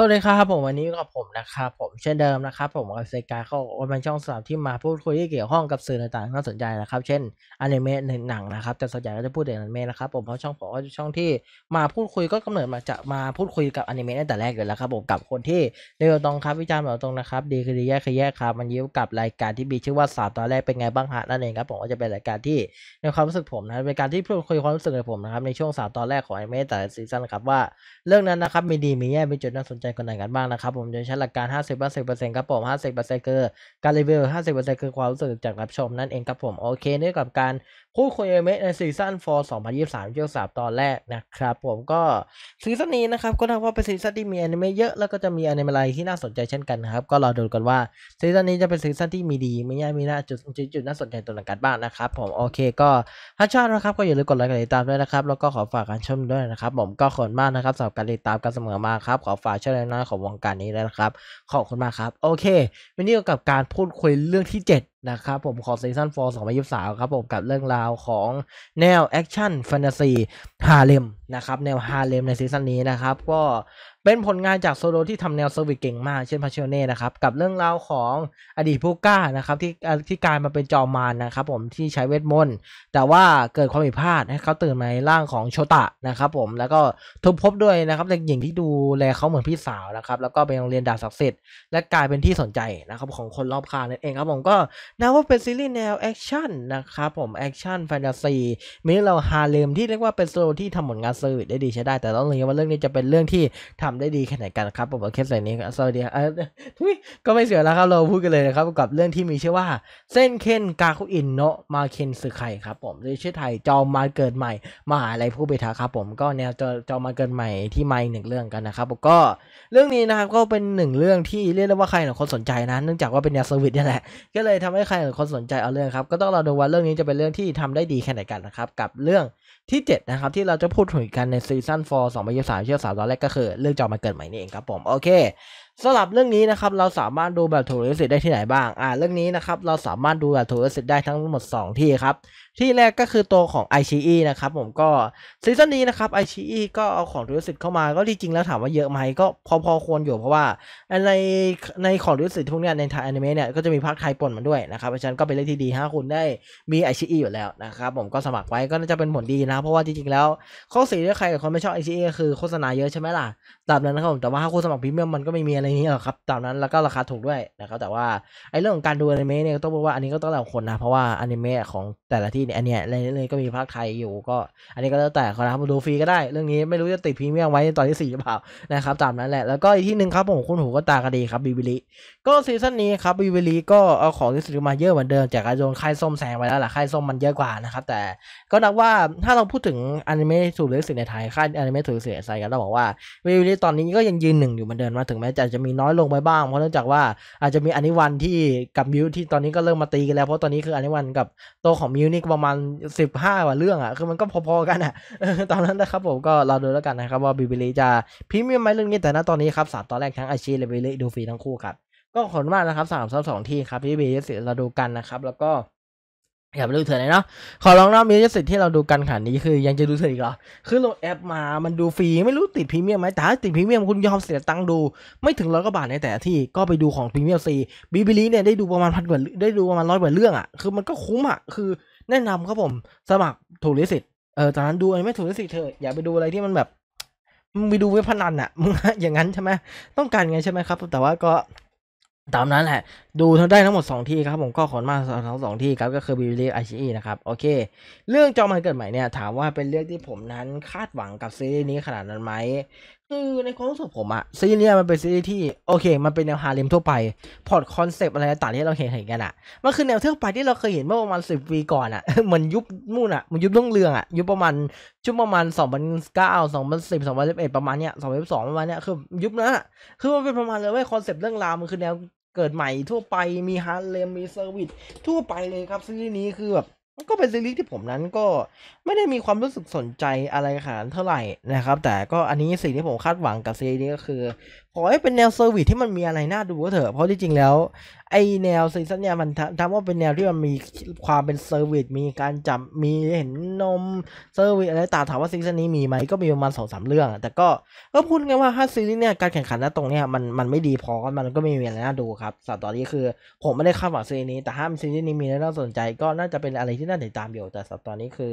สวัสดีครับผมวันนี้กับผมนะครับผมเช่นเดิมนะครับผมกับเซกาเขาเป็นช่องสามที่มาพูดคุยที่เกี่ยวข้องกับสื่อต่างๆที่น่าสนใจนะครับเช่นอนิเมะหนังนะครับแต่ส่วนใหญ่ก็จะพูดถึงอนิเมะนะครับผมเพราะช่องผมก็ช่องที่มาพูดคุยก็กำเนิดมาจากมาพูดคุยกับอนิเมะตั้งแต่แรกอยู่แล้วครับผมกับคนที่เรียกตรงครับวิจารณ์แบบตรงนะครับดีคือดีแย่คือแย่ครับมันยิ้มกับรายการที่มีชื่อว่าสามตอนแรกเป็นไงบ้างฮะนั่นเองครับผมก็จะเป็นรายการที่ในความรู้สึกผมนะเป็นการที่พูดคุยความรู้สึกของผมนะครับในช่วงสามตอนแรกของอนิเมะแต่ซีซั่นครับว่าเรื่องนั้นนะครับมีดีมีแย่มีจุดน่าสนใจันไหนกันบ้างนะครับผมจะใช้หลักการ50 50 ครับผม 50%คือการรีวิว 50%คือความรู้สึกจากรับชม นั่นเองครับผม โอเคเนื่องกับการพูดคุยเอเมะในซีซั่น4 2023เกี่ยวตอนแรกนะครับผมก็ซีซั่นนี้นะครับก็นับว่าเป็นซีซั่นที่มีอนิเมะเยอะแล้วก็จะมีอนิเมะอะไรที่น่าสนใจเช่นกันนะครับก็รอดูกันว่าซีซั่นนี้จะเป็นซีซั่นที่มีดีไม่ยากมีน่าจุดจุดน่าสนใจตัวหลังการบ้างนะครับผมโอเคก็ถ้าชอบนะครับก็อย่าลืมกดไลค์กดติดตามด้วยนะครับแล้วก็ขอฝากการชมด้วยนะครับผมก็ขอบมากนะครับสำหรับการติดตามกันเสมอมาครับขอฝากช่อยนหน้าของวงการนี้ด้วยนะครับขอบคุณมากครับโอเควันนี้เกี่ยวกับการพูดคุยเรื่องที่ 7นะครับผมขอซีซั่น4 2023ครับผมกับเรื่องราวของแนวแอคชั่นแฟนตาซีฮาเลมนะครับ แนวฮาเลมในซีซั่นนี้นะครับก็เป็นผลงานจากโซโลที่ทำแนวเซอร์วิสเก่งมากเช่นพาเชเน่นะครับกับเรื่องราวของอดีตผู้กล้านะครับที่ที่กลายมาเป็นจอมานนะครับผมที่ใช้เวทมนต์ แต่ว่าเกิดความผิดพลาดให้เขาตื่นมาในร่างของโชตะนะครับผมแล้วก็ทุบพบด้วยนะครับเด็กหญิงที่ดูแลเขาเหมือนพี่สาวนะครับแล้วก็ไปโรงเรียนดาบศักดิ์สิทธิ์และกลายเป็นที่สนใจนะครับของคนรอบข้างนั่นเองครับผมก็นับว่าเป็นซีรีส์แนวแอคชั่นนะครับผมแอคชั่นแฟนตาซีมีเราฮาเลมที่เรียกว่าเป็นโซโลที่ทำผลงานเซอร์วิสได้ดีใช้ได้แต่ต้องเรียนว่าเรื่องนี้จะเป็นเรื่องที่ทำได้ดีแค่ไหนกันครับผมเคสไบบนี้สวัสดีครับก็ไม่เสียแล้วครับ เราพูดกันเลยนะครับ กับเรื่องที่มีชื่อว่า เส้นเคนกาคุอินเนาะมาเคนสึไคครับ ผมโดยชื่อไทย จอมมาเกิดใหม่ มหาอะไรผู้ไปทาครับผม ก็แนวจอจอมมาเกิดใหม่ที่ไม่หนึ่งเรื่องกันนะครับผมก็เรื่องนี้นะครับก็เป็นหนึ่งเรื่องที่เรียกได้ว่าใครหลายคนสนใจนะ เนื่องจากว่าเป็นแนวสวิตนี่แหละ ก็เลยทำให้ใครหลายคนสนใจเอาเรื่องครับ ก็ต้องรอดูว่าเรื่องนี้จะเป็นเรื่องที่ทำได้ดีแค่ไหนกันนะครับ กับเรื่องที่ 7 นะครับ ที่เราจะพูดถึงกันในซีซั่น4 2023เชื่อสาวตอนแรกก็คือเรื่องจอมาเกิดใหม่นี่เองครับผม โอเคสำหรับเรื่องนี้นะครับเราสามารถดูแบบถูกลิขสิทธิ์ได้ที่ไหนบ้าง อ่าเรื่องนี้นะครับเราสามารถดูแบบถูกลิขสิทธิ์ได้ทั้งหมด 2 ที่ครับที่แรกก็คือตัวของ i อชีนะครับผมก็ซีซั่นนี้นะครับไอชีก็เอาของถูกลิขสิทธิ์เข้ามา ก็จริงแล้วถามว่าเยอะไหมก็พอๆควรอยู่เพราะว่าในในของถูกลิขสิทธิ์พวกนี้ในไทยแอนิเมะเนี่ยก็จะมีภาคไทยปนมาด้วยนะครับเพราะฉะนั้นก็เป็นเรื่องที่ดีถ้าคุณได้มีไอชีอยู่แล้วนะครับผมก็สมัครไว้ก็น่าจะเป็นผลดีนะเพราะว่าจริงๆแล้วข้อเสียที่ใครกับคนไม่ชอบไอชีก็คือโฆษณาเยอะใช่ไหมล่ะตามนั้นนะครับผมแต่ว่าถ้าคุณสมัครพรีเมียมมันก็ไม่มีอะไรในนี้หรอครับตามนั้นแล้วก็ราคาถูกด้วยนะครับ แต่ว่า ไอ้เรื่องของการดูอนิเมะเนี่ยต้องบอกว่าอันนี้ก็ต้องแล้วคนนะ เพราะว่าอนิเมะของแต่ละที่เนี่ยอันเนี้ยเลยก็มีภาคไทยอยู่ก็อันนี้ก็แล้วแต่นะครับดูฟรี ก็ได้เรื่องนี้ไม่รู้จะติดพรีเมียมไว้ตอนที่สี่หรือเปล่านะครับตามนั้นแหละ แล้วก็อีกที่หนึ่งครับผมคุณหูก็ตากระดีครับบิบิล่ก็ซีซั่นนี้ครับบิบิล่ก็เอาของที่ซื้อมาเยอะเหมือนเดิมจากการโยนค่ายส้มแซงไปแล้วล่ะะค่ายส้มมันเยอะกว่านะครับแต่ก็นับว่าถ้าเราพูดถึงอนิเมะถูกสิทในไทยค่ายอนิเมะถูกสิทในไทยกันต้องบอกว่าบิบิลิตอนนี้ก็ยังยืนหนึ่งอยู่เหมือนเดิมมาถึงแม้จะจะมีน้อยลงไปบ้างเพราะเนื่องจากว่าอาจจะมีอนิวันที่กับมิวที่ตอนนี้ก็เริ่มมาตีกันแล้วเพราะตอนนี้คืออนิวันกับโตของมิวนี่ประมาณสิบห้าว่าเรื่องอ่ะคือมันก็พอๆกันอ่ะ ตอนนั้นนะครับผมก็รอดูแล้วกันนะครับว่าบิบิลีจะพิมพมยยงไหมเรื่องนี้แต่ณตอนนี้ครับสามตอนแรกทั้งอาชีและบิบิลีดูฟรีทั้งคู่ครับก็ขอบคุณมากนะครับสามสองที่ครับพี่บีเสียเราดูกันนะครับแล้วก็อย่าไปดูเถื่อนเลยเนาะ ขอลองนอบมีสิทธิ์ที่เราดูกันขันนี้คือยังจะดูเถื่อนอีกเหรอ คือโหลดแอปมามันดูฟรีไม่รู้ติดพรีเมียมไหม แต่ติดพรีเมียมคุณยอมเสียตังค์ดู ไม่ถึงร้อยกว่าบาทในแต่ที่ก็ไปดูของพรีเมียมซีบีบิลีเนี่ยได้ดูประมาณพันกว่าได้ดูประมาณร้อยกว่าเรื่องอ่ะ คือมันก็คุ้มอ่ะ คือแนะนำครับผมสมัครถูกลิสิทธิ์เออจากนั้นดูอะไรไม่ถูกลิสิทธิ์เถอะอย่าไปดูอะไรที่มันแบบมึงไปดูเว็บพนันอ่ะมึงอย่างนั้นใช่ไหมต้องการไงใช่ไหมครับ แต่ว่าก็ตามนั้นแหละ ดูทั้งได้ทั้งหมด 2 ที่ครับ ผมก็ขอนมาทั้งสองที่ครับ ก็คือบิลเลียไอชีนะครับ โอเค เรื่องจอมันเกิดใหม่เนี่ย ถามว่าเป็นเรื่องที่ผมนั้นคาดหวังกับซีรีส์นี้ขนาดนั้นไหม คือในความรู้สึกผมอะซีรีส์เนี่ยมันเป็นซีรีส์ที่ โอเค มันเป็นแนวฮาเิมทั่วไปพอร์ตคอนเซปต์อะไรต่างที่เราเห็นเห็นกันอะมันคือแนวทั่วไปที่เราเคยเห็นเมื่อประมาณสิบปีก่อนอะเหมือนยุบมู่นอะมันยุบเรื่องเรื่องอะยุบประมาณช่วงประมาณสองพันเก้าสองพันสิบสองพันสิบเอ็ดประมาณเนี้ยสองพันสิบสองประมาณเนี้ยคือยุบนะคือมันเป็นประมาณเลยว่าคอนเซปต์เรื่องราวมันคือแนวเกิดใหม่ทั่วไปมีฮาร์เลมมีเซอร์วิสทั่วไปเลยครับซีรีส์นี้คือแบบก็เป็นซีรีส์ที่ผมนั้นก็ไม่ได้มีความรู้สึกสนใจอะไรขนาดเท่าไหร่นะครับ แต่ก็อันนี้สิ่งที่ผมคาดหวังกับซีรีส์นี้ก็คือ ขอให้เป็นแนวเซอร์วิสที่มันมีอะไรน่าดูก็เถอะเพราะที่จริงแล้วไอแนวซีซั่นเนี่ยมันทำว่าเป็นแนวที่มันมีความเป็นเซอร์วิส มีการจับ มีเห็นนมเซอร์วิสอะไรต่างถามว่าซีซั่นนี้มีไหมก็มีประมาณสองสามเรื่อง แต่ก็ก็พูดกันว่าถ้าซีซั่นเนี่ยการแข่งขันนะตรงเนี้ยมันมันไม่ดีพอ มันก็ไม่มีอะไรน่าดูครับสำหรับตอนนี้คือ ผมไม่ได้คาดหวังซีซั่นนี้ แต่ถ้าซีซั่นนี้มีน่าสนใจก็น่าจะเป็นอะไรที่น่าติดตามอยู่ แต่สำหรับตอนนี้คือ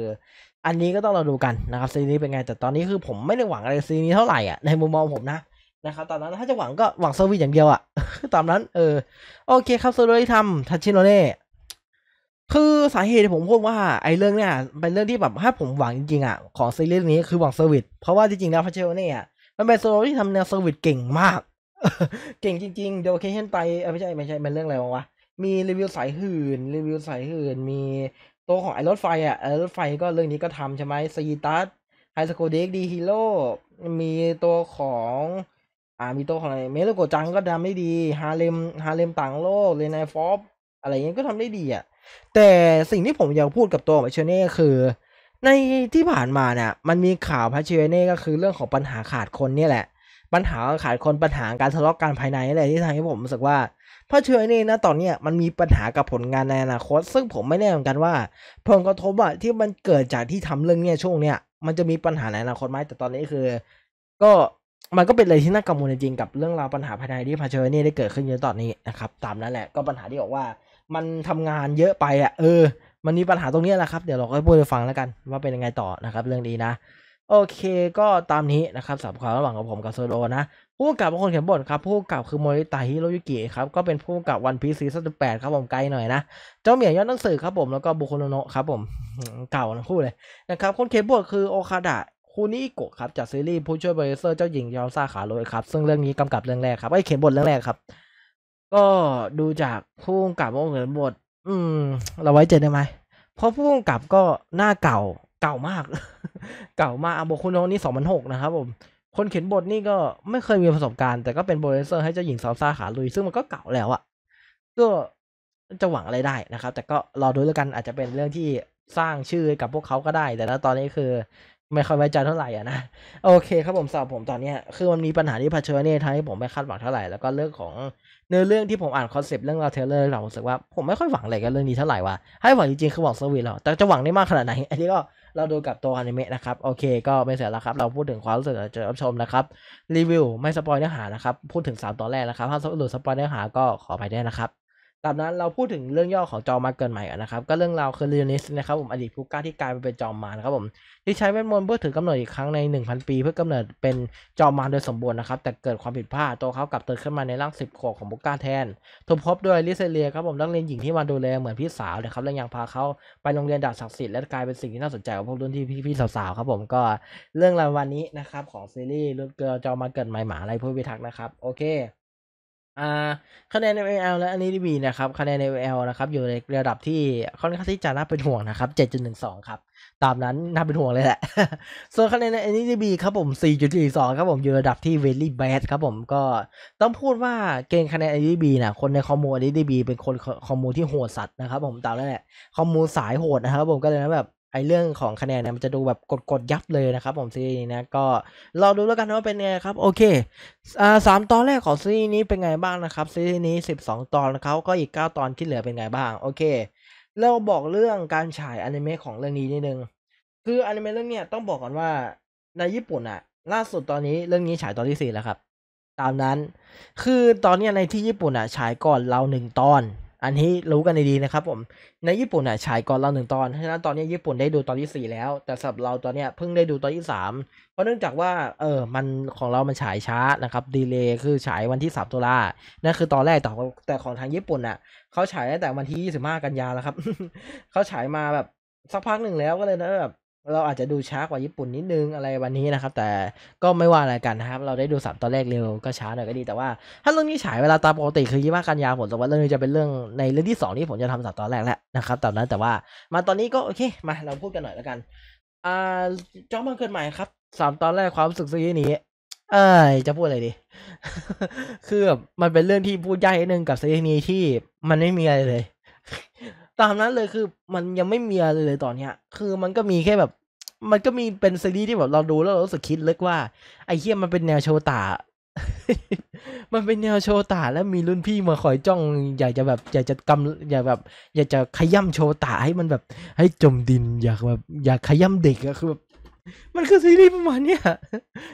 อันนี้ก็ต้องเราดูกันนะครับซีรีส์เป็นไง แต่ตอนนี้คือผมไม่ได้หวังอะไรซีรีส์เท่าไหร่อ่ะในมุมมองผมนะนะครับ ตอนนั้นถ้าจะหวังก็หวังเซอร์วิสอย่างเดียวอะตามนั้นเออโอเคครับโซโลที่ทำทัชชิโนเน่คือสาเหตุที่ผมพูดว่าไอ้เรื่องเนี้ยเป็นเรื่องที่แบบถ้าผมหวังจริงๆอ่ะของซีรีส์นี้คือหวังเซอร์วิสเพราะว่าจริงๆแล้วทัชชิโนเน่อะมันเป็นโซโลที่ทำแนวเซอร์วิสเก่งมากเก่งจริงๆเดี๋ยวเคเช่นไปไม่ใช่ไม่ใช่เป็นเรื่องอะไรวะมีรีวิวสายหื่นรีวิวสายหื่น มีตัวของไอรถไฟอ่ะไอรถไฟก็เรื่องนี้ก็ทำใช่ไหมซีตัสไฮสโคเด็กดีฮีโร่มีตัวของอามิโตของอะไรเมลโกจังก็ทำได้ดีฮาเลมฮาเลมต่างโลกเลนายฟอบอะไรเงี้ยก็ทำได้ดีอ่ะ แต่สิ่งที่ผมอยากพูดกับตัวพัชเชเน่คือ ในที่ผ่านมาเนี่ย มันมีข่าวพาเชเน่ก็คือเรื่องของปัญหาขาดคนเนี่ยแหละ ปัญหาขาดคนปัญหาการทะเลาะกันภายในอะไรที่ทำให้ผมรู้สึกว่าพาเชเน่นะตอนเนี้ยมันมีปัญหากับผลงานในอนาคต ซึ่งผมไม่แน่เหมือนกันว่าผลกระทบอะที่มันเกิดจากที่ทำเรื่องเนี้ยช่วงเนี้ยมันจะมีปัญหาในอนาคตไหมแต่ตอนนี้คือ ก็มันก็เป็นเลยที่น่ากังวลจริงกับเรื่องราวปัญหาภายในที่พาเชอ์นี่ได้เกิดขึ้นเยอะตอนนี้ นะครับตามนั้นแหละก็ปัญหาที่บอกว่า มันทำงานเยอะไปอ่ะเออ มันมีปัญหาตรงนี้แหละครับ เดี๋ยวเราก็พูดไปฟังแล้วกัน ว่าเป็นยังไงต่อนะครับเรื่องนี้นะ โอเคก็ตามนี้นะครับสำหรับความระหว่างของผมกับโซโลนะผู้กับคนเขียนบทครับผู้กับคือโมริตาฮิโรยุกิครับก็เป็นผู้กับวันพีซีซั่นแปดครับผมไกลหน่อยนะเจ้าเหมียวยอดหนังสือครับผมแล้วก็บุคโนโนะครับผมเก่านะพูดเลยนะครับคนเขียนบทคือโอคาดะคูนิ้โกะครับจากซีรีส์ผู้ช่วยโปรดิวเซอร์เจ้าหญิงยามซาขาโรยครับซึ่งเรื่องนี้กำกับเรื่องแรกครับไอ้เขียนบทเรื่องแรกครับ ก็ดูจากผู้กำกับว่าเมือนบท อืม เราไว้ใจได้ไหมเพราะผู้กำกับก็หน้าเก่าเก่ามาก เก่ามากบทคุโนนี่สองพันหกนะครับผมคนเขียนบทนี่ก็ไม่เคยมีประสบการณ์แต่ก็เป็นโปรดิวเซอร์ให้เจ้าหญิงซาซาขาลุยซึ่งมันก็เก่าแล้วอะก็จะหวังอะไรได้นะครับ แต่ก็รอดูแล้วกันอาจจะเป็นเรื่องที่สร้างชื่อกับพวกเขาก็ได้ แต่ตอนนี้คือไม่ค่อยไว้ใจเท่าไหร่อ่ะนะ โอเคครับผมสำหรับผมตอนนี้คือมันมีปัญหาที่เผชิญเนี่ยทำให้ผมไม่คาดหวังเท่าไหร่แล้วก็เรื่องของเนื้อเรื่องที่ผมอ่านคอนเซปต์เรื่องราวเทเลอร์เราผมรู้สึกว่าผมไม่ค่อยหวังอะไรกับเรื่องนี้เท่าไหร่ว่ะให้หวังจริงๆคือหวังสวีทหรอแต่จะหวังได้มากขนาดไหนอันนี้ก็เราดูกับตัวอนิเมะนะครับโอเคก็ไม่เสียแล้วครับเราพูดถึงความรู้สึกจะรับชมนะครับรีวิวไม่สปอยเนื้อหานะครับพูดถึง 3 ตอนแรกนะครับถ้าหลดสปอยเนื้อหาก็ขอไปได้นะครับดับนั้นเราพูดถึงเรื่องย่อของจอมาเกินใหม่กันนะครับ ก็เรื่องราวคือลรโอนิสนะครับผมอดีตผู้กล้าที่กลายไปเป็นจอมารนะครับผม ที่ใช้เวทมนต์เพื่อถือกำเนิดอีกครั้งใน 1000 ปี เพื่อกำเนิดเป็นจอมารโดยสมบูรณ์นะครับ แต่เกิดความผิดพลาดตัวเขากลับเติบขึ้นมาในร่าง 10ขวบของผู้กล้าแทน ถูกพบโดยลิเซเลียครับผมนักเรียนหญิงที่มาดูแลเหมือนพี่สาวนะครับและยังพาเขาไปโรงเรียนดาบศักดิ์สิทธิ์และกลายเป็นสิ่งที่น่าสนใจของพวกรุ่นที่พี่ๆสาวๆครับผมก็เรื่องราววันนี้นะครับของซีรีส์เรื่องจอมาเกิดใหม่หมาอะไรพูดวิทักนะครับ โอเคคะแนนอ l และอันนี้ดีบีนะครับ คะแนนอ l นะครับ อยู่ในระดับที่ค่อนข้างที่จะน่าเป็นห่วงนะครับ 7.12 ครับ ตามนั้นน่าเป็นห่วงเลยแหละ ส่วนคะแนนอันนี้ดีบีครับผม 4.42 ครับผม อยู่ระดับที่ very bad ครับผม ก็ต้องพูดว่าเกณฑ์คะแนนอันนี้ดีบีนะคนในคอมมูอันนี้ดีบีเป็นคนคอมมูที่โหดสัตว์นะครับผม ตามนั้นแหละคอมมูสายโหดนะครับผม ก็เลยนะแบบไอเรื่องของคะแนนเนี่ยมันจะดูแบบกดๆยับเลยนะครับ ผมซีนี้นะก็รอดูแล้วกันว่าเป็นไงครับโอเคอ่าสามตอนแรกของซีนี้เป็นไงบ้างนะครับซีนี้สิบสองตอนนะครับก็อีกเก้าตอนที่เหลือเป็นไงบ้าง โอเคเราบอกเรื่องการฉายอนิเมะของเรื่องนี้นิดนึงคืออนิเมะเรื่องเนี้ยต้องบอกก่อนว่าในญี่ปุ่นอะล่าสุดตอนนี้เรื่องนี้ฉายตอนที่สี่แล้วครับ ตามนั้น คือตอนเนี้ยในที่ญี่ปุ่นอะฉายก่อนเราหนึ่งตอนอันนี้รู้กันดีนะครับ ผม ในญี่ปุ่นอ่ะฉายก่อนเราหนึ่งตอน ฉะนั้นตอนนี้ญี่ปุ่นได้ดูตอนที่สี่แล้วแต่สำหรับเราตอนเนี้ยเพิ่งได้ดูตอนที่สามเพราะเนื่องจากว่าเออมันของเรามันฉายช้านะครับดีเลย์คือฉายวันที่สามตุลานั่นคือตอนแรกแต่แต่ของทางญี่ปุ่นอ่ะเขาฉายตั้งแต่วันที่ยี่สิบห้ากันยาแล้วครับเขาฉายมาแบบสักพักหนึ่งแล้วก็เลยนะแบบเราอาจจะดูช้ากว่าญี่ปุ่นนิดนึงอะไรวันนี้นะครับแต่ก็ไม่ว่าอะไรกันนะครับ เราได้ดูสามตอนแรกเร็วก็ช้าหน่อยก็ดีแต่ว่าถ้าเรื่องนี้ฉายเวลาตามปกติคือยี่ว่ากันยาผมแต่ว่าเรื่องนี้จะเป็นเรื่องในเรื่องที่สองที่ผมจะทำสามตอนแรกแล้วนะครับ ตอนนั้นแต่ว่า มาตอนนี้ก็โอเค มาเราพูดกันหน่อยแล้วกันอ่าจอมาเกิดใหม่ครับสามตอนแรกความรู้สึกซีีนี้เอ้ยจะพูดอะไรดีคือมันเป็นเรื่องที่พูดยากนิดนึงกับซีีนี้ที่มันไม่มีอะไรเลยตามนั้นเลยคือมันยังไม่มีอะไรเลยตอนเนี้ย คือมันก็มีแค่แบบ มันก็มีเป็นซีรีส์ที่แบบเราดูแล้วเรารู้สึกคิดเล็กว่าไอ้เฮียมันเป็นแนวโชตามันเป็นแนวโชตาแล้วมีรุ่นพี่มาคอยจ้อง อยากจะแบบอยากจะกำอยากแบบ อยากจะขย่ำโชตาให้มันแบบ ให้จมดิน อยากแบบอยากขย่ำเด็กอะคือแบบมันคือซีรีส์ประมาณเนี้ย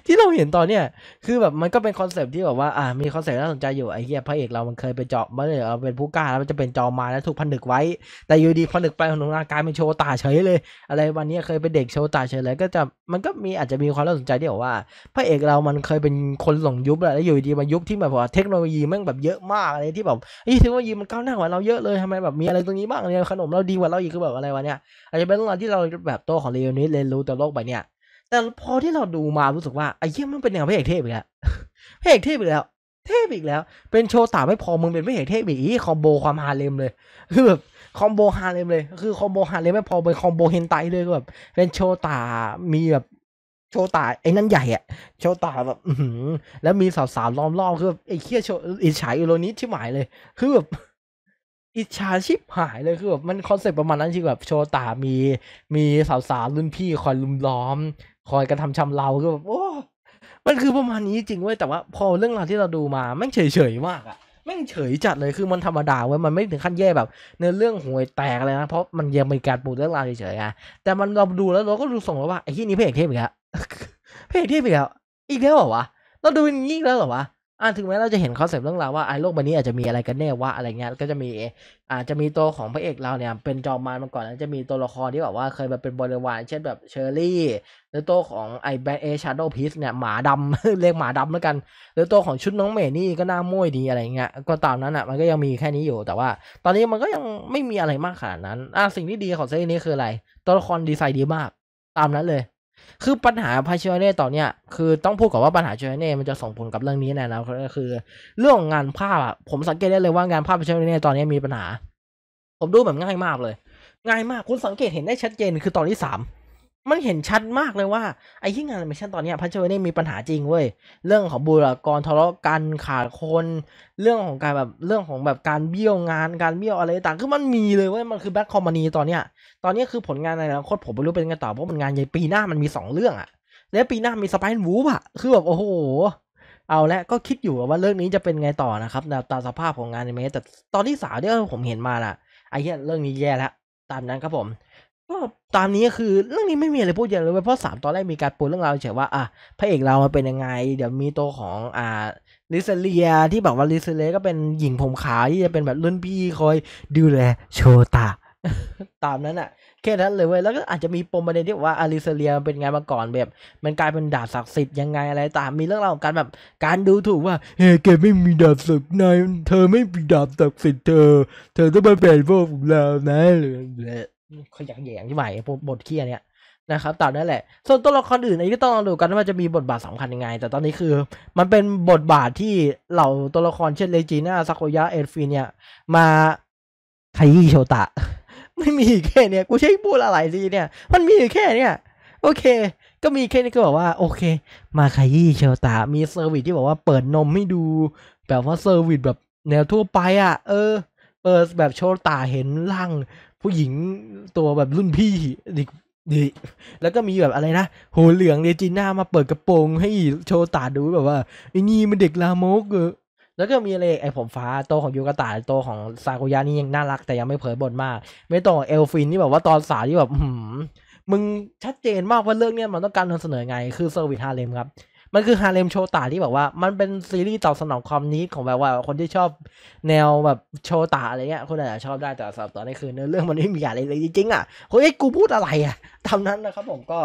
ที่เราเห็นตอนเนี้ยคือแบบมันก็เป็นคอนเซปที่แบบว่าอ่ามีคอนเซปต์น่าสนใจอยู่ไอ้เหี้ยพระเอกเรามันเคยไปเจาะมันเลยเป็นผู้กล้าแล้วมันจะเป็นจอมาแล้วถูกผนึกไว้แต่อยู่ดีผนึกไปหนุนอากายเป็นโชตาเฉยเลย อะไร วันนี้เคยเป็นเด็กโชตาเฉยเลยก็จะมันก็มีอาจจะมีความน่าสนใจที่บอกว่าพระเอกเรามันเคยเป็นคนหลงยุบแะลรแล้วอยู่ดีมายุบที่แบบว่าเทคโนโลยีมันแบบเยอะมากอะไรที่แบบไอ้เทคโนโลยีมันก้าวหน้ากว่าเราเยอะเลยทำไมแบบมีอะไรตรงนี้บ้างเนี่ยขนมเราดีกว่าเราอีกคือแบบอะไรวะเนี่ยอาจจะเป็นเรื่องราวที่เราแบบโตของเรโนิสเรียนรู้แต่โลกไปเนี่ยแต่พอที่เราดูมารู้สึกว่าไอ้เหี้ยมันเป็นแนวพระเอกเทพอีกแล้วพระเอกเทพอีกแล้ว เทพอีกแล้ว เป็นโชว์ตาไม่พอมึงเป็นพระเอกเทพอีกคอมโบความฮาเลมเลยคือแบบคอมโบฮาเลมเลย คือคอมโบฮาเลมไม่พอเป็นคอมโบเฮนไตด้วยก็แบบเป็นโชตามีแบบโชตาไอ้นั่นใหญ่อะ โชตาแบบ อืแล้วมีสาวสาวล้อมรอบคือแบบไอ้เคี้ยโชอิจฉาอโรนิช่หมายเลย คือแบบอิจฉาชิบหายเลยคือแบบมันคอนเซ็ปต์ประมาณนั้นที่แบบโชตามีมีสาวสาวรุ่นพี่คอยลุมล้อม คอยกระทำชำเราคือแบบโอ้มันคือประมาณนี้จริงเว้ยแต่ว่า พอเรื่องราวที่เราดูมาแม่งเฉยๆมากอะแม่งเฉยจัดเลยคือมันธรรมดาเว้ยมันไม่ถึงขั้นแย่แบบเนื้อเรื่องห่วยแตกเลยนะเพราะมันยังมีการปูเรื่องราวเฉยๆอะแต่มันเราดูแล้วเราก็ดูส่งแล้วว่าไอ้ที่นี้เพลงเทพอีกแล้วเพลงเทพอีกแล้วอีกแล้วเหรอวะเราดูอย่างนี้แล้วเหรอวะอ่าถึงแม้เราจะเห็นคอนเซปต์เรื่องราวว่าไอ้โลกใบนี้อาจจะมีอะไรกันแน่วะ อะไรเงี้ยก็จะมีอาจจะมีตัวของพระเอกเราเนี่ย เป็นจอมมารมาก่อนแล้วจะมีตัวละครที่แบบว่าเคยมาเป็นบริวารเช่นแบบเชอร์รี่ หรือตัวของไอ้แบนเอชาร์โดพีสเนี่ยหมาดำเรียกหมาดำแล้วกัน หรือตัวของชุดน้องเมนี่ก็น่าม้วยดีอะไรเงี้ยก็ตามนั้นอ่ะ มันก็ยังมีแค่นี้อยู่แต่ว่า ตอนนี้มันก็ยังไม่มีอะไรมากขนาดนั้นอ่าสิ่งที่ดีของเซรีนี้คืออะไรตัวละครดีไซน์ดีมากตามนั้นเลยคือปัญหาพาชิเน่ตอนเนี้ยคือต้องพูดก่อนว่าปัญหาชิเน่ มันจะส่งผลกับเรื่องนี้แน่นะก็คือ เรื่องงานภาพอ่ะผมสังเกตได้เลยว่างานภาพพาชิเน่ตอนนี้มีปัญหา ผมดูแบบง่ายมากเลย ง่ายมากคุณสังเกตเห็นได้ชัดเจนคือตอนที่สามมันเห็นชัดมากเลยว่า ไอ้ที่งานแอนิเมชันตอนนี้ พัชเจอร์นี่มีปัญหาจริงเว้ย เรื่องของบุรากรทะเลาะกัน ขาดคน เรื่องของการแบบเรื่องของแบบการเบี้ยวงานการเบี้ยวอะไรต่างคือมันมีเลยเว้ยมันคือแบ็คคอมมานีตอนเนี้ยตอนนี้คือผลงานในอนาคตผมไม่รู้เป็นไงต่อเพราะมันงานใหญ่ปีหน้ามันมี 2 เรื่องอะและปีหน้ามีสไปน์วูฟอะคือแบบโอ้โห เอาละก็คิดอยู่ว่าเรื่องนี้จะเป็นไงต่อนะครับตามสภาพของงานในเมสแต่ตอนที่สาวที่ผมเห็นมาล่ะไอ้เรื่องนี้แย่แล้วตามนั้นครับผม็ตามนี้คือเรื่องนี้ไม่มีอะไรพูดเยอะเลยเพราะสามตอนแรกมีการปูเรื่องราวเฉยว่าอ่ะพระเอกเรามันเป็นยังไง เดี๋ยวมีตัวของอ่าลิซเลียที่บอกว่าลิซเลียก็เป็นหญิงผมขาวที่จะเป็นแบบรุ่นพี่คอยดูแลโชตาตามนั้นอะแค่นั้นเลยเว้ยแล้วก็อาจจะมีปมประเด็นที่ว่าอาริเซเลียเป็นไงมาก่อนแบบ มันกลายเป็นดาบศักดิ์สิทธิ์ยังไงอะไรตามมีเรื่องราวของการแบบการดูถูกว่าเฮ้แกไม่มีดาบศักดิ์นายเธอไม่มีดาบศักดิ์สิทธิ์เธอ เธอต้องมาเป็นพวกเรานะหรือขยักแยงที่ใหม่บทเคียเนี่ยนะครับตามนั่นแหละ ส่วนตัวละครอื่นอันนี้ก็ต้องดูกันว่าจะมีบทบาทสำคัญยังไงแต่ตอนนี้คือ มันเป็นบทบาทที่เหล่าตัวละครเช่นเลจีน่าซากุยะเอลฟีเนี่ย มาขยี่โชตะไม่มีแค่เนี่ยกูใช้พูดอะไรดีเนี่ย มันมีแค่เนี่ยโอเค ก็มีแค่นี้ก็บอกว่าโอเค มาขยี่โชตะมีเซอร์วิสที่บอกว่าเปิดนมให้ดูแบบว่าเซอร์วิสแบบแนวทั่วไปอ่ะเออ เปิดแบบโชตะเห็นร่างผู้หญิงตัวแบบรุ่นพี่นี่นี่แล้วก็มีแบบอะไรนะโหเหลืองเรจิน่ามาเปิดกระโปรงให้โชว์ตาดูแบบว่าไอ้นี่มันเด็กลามกเออแล้วก็มีอะไรไอ้ผมฟ้า โตของยูกาตา โตของซากุยะนี่ยังน่ารักแต่ยังไม่เผยบทมากไม่ต้องเอลฟินนี่แบบว่าตอนสาที่แบบมึงชัดเจนมากว่าเรื่องเนี้ยมันต้องการนำเสนอไงคือเซอร์วิสฮาเลมครับมันคือฮาเลมโชตาที่แบบว่ามันเป็นซีรีส์ตอบสนองความนิดของแบบว่า คนที่ชอบแนวแบบโชตาอะไรเงี้ยคนอาจจะชอบได้ แต่สำหรับตอนนี้คือเนื้อเรื่องมันไม่มีอะไรเลยจริงๆอ่ะเฮ้ยกูพูดอะไรอ่ะตามนั้นนะครับผมก็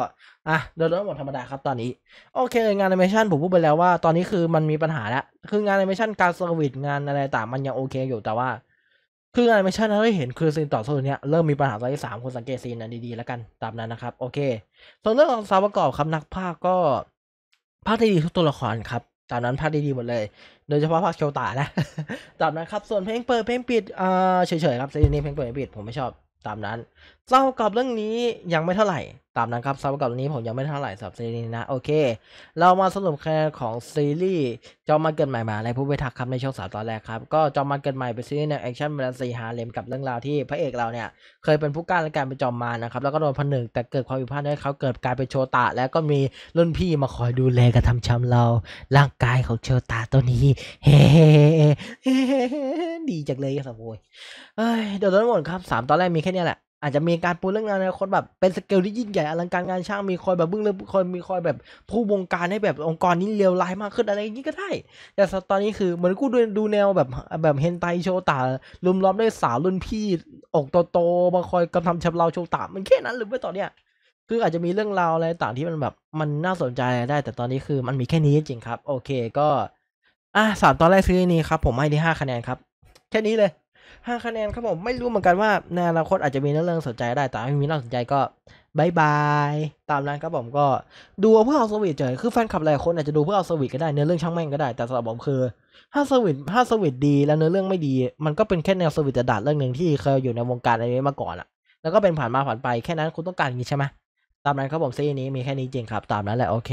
อ่ะโดยเรว่มหมดธรรมดาครับตอนนี้ โอเค งานแอนิเมชันผมพูดไปแล้วว่าตอนนี้คือมันมีปัญหาแล้วคืองานแอนิเมชันการเซอร์วิสงานอะไรต่างมันยังโอเคอยู่แต่ว่าคืองานแอนิเมชันเราได้เห็นคือซีนต่อสู้เนี้ยเริ่มมีปัญหาตอนที่สามคนสังเกตซีนนั้นดีๆ แล้วกันตามนั้นนะครับ โอเค ส่วนเรื่องของสาวประกอบครับนักภาคก็ภาคได้ดีทุกตัวละครครับตอนนั้นภาคได้ดีหมดเลย โดยเฉพาะภาคเคียวตานะตอนนั้นครับ ส่วนเพลงเปิดเพลงปิดอ่าเฉยๆครับซีรนี้เพลงเปิดเพลงปิดผมไม่ชอบ ตามนั้น เจ้ากับเรื่องนี้ยังไม่เท่าไหร่ตามนั้นครับสำหรับกับนี้ผมยังไม่เท่าไหร่สำหรับซีรีส์นะโอเคเรามาสรุปคะแนนของซีรีส์จอมาเกิดใหม่มาอะไรผู้ไปทักครับในช่วงสาวตอนแรกครับก็จอมาเกิดใหม่เป็นซีรีส์แนวแอคชั่นแฟนตาซีฮาเลมกับเรื่องราวที่พระเอกเราเนี่ยเคยเป็นผู้การและการเป็นจอมมานะครับแล้วก็โดนผนึกแต่เกิดความผิดพลาดให้เขาเกิดกลายเป็นโชตะแล้วก็มีรุ่นพี่มาคอยดูแลกระทำชำเราร่างกายของโชตะตัวนี้เฮ้ดีจังเลยครับโวยเยเดี๋ยวทั้งหมดครับสามตอนแรกมีแค่นี้แหละอาจจะมีการปูเรื่องงานในคนแบบเป็นสเกลที่ยิ่งใหญ่อลังการงานช่างมีคอยแบบบึ้งเรื่องคนมีคอยแบบผู้วงการให้แบบองค์กรนี้เลวร้ายมากขึ้นอะไรอย่างนี้ก็ได้ แต่ตอนนี้คือเหมือนกูดูดูแนวแบบแบบเฮนไตโชตาลุมล้อมด้วยสาวรุ่นพี่อกโตๆมาคอยกำทำชับเราโชตามันแค่นั้นหรือไม่ตอนเนี้ยคืออาจจะมีเรื่องราวอะไรต่างที่มันแบบมันน่าสนใจได้ แต่ตอนนี้คือ มันมีแค่นี้จริงครับ โอเคก็อ่ะสามตอนแรกซื้อนี้ครับ ผมให้ที่ห้าคะแนนครับแค่นี้เลย5คะแนนครับผมไม่รู้เหมือนกันว่าในอนาคตอาจจะมีเรื่องสนใจได้แต่ไม่มีเรื่องสนใจก็บายบายตามนั้นครับผมก็ดูเพื่อเอาสวิตเฉยคือแฟนคลับหลายคนอาจจะดูเพื่อเอาสวิตก็ได้เนื้อเรื่องช่างแม่งก็ได้ แต่สำหรับผมคือถ้าสวิตถ้าสวิตดีแล้วเนื้อเรื่องไม่ดีมันก็เป็นแค่แนวสวิตจะดัดเรื่องหนึ่งที่เคยอยู่ในวงการอะไรนี้มาก่อนอะแล้วก็เป็นผ่านมาผ่านไปแค่นั้นคุณต้องการอย่างนี้ใช่ไหมตามนั้นครับผมซีนี้มีแค่นี้จริงครับตามนั้นแหละโอเค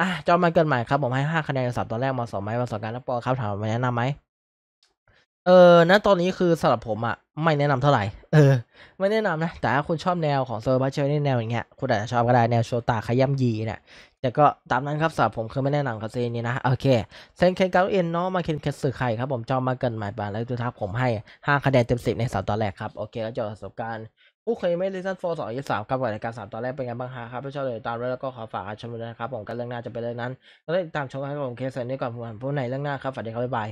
อ่ะจอมันเกินใหม่ครับผมให้5คะแนนสับตอนแรกมาสองไม้มาสองการแล้วปอครับถามมาแนะนำไหมเออณ ตอนนี้คือสำหรับผมอะไม่แนะนำเท่าไหร่ เออ ไม่แนะนำนะ แต่ถ้าคุณชอบแนวของเซอร์บัชเชอร์แนวอย่างเงี้ยคุณอาจจะชอบก็ได้ แนว โชตาขยํำยีเนี่ยแต่ก็ตามนั้นครับสำหรับผมคือไม่แนะนำคาเซนี้นะ โอเคเซนเคนเกาเอ็นเนาะมาเคนเคสึไข่ครับ ผมจอมมาเกินหมายบาแล้วัวท้าผมให้ห้าคะแนนเต็มสิบในสามตอนแรกครับโอเคแล้วจบประสบการณ์ผู้เคยไม่ลิซันโฟร์สองยี่สามคกับรายการสามตอนแรกเป็นไงบ้างฮะครับถ้าชอบเลยตามด้วแล้วก็ขอฝากชมด้วยนะครับผมกันเรื่องหน้าจะเป็นเรื่องนั้นแล้วติดตามชมกันครับผมเคสเซนนี้ก่อนผมพูดในเรื่องหน้าครับฝากดีครับบ๊ายบาย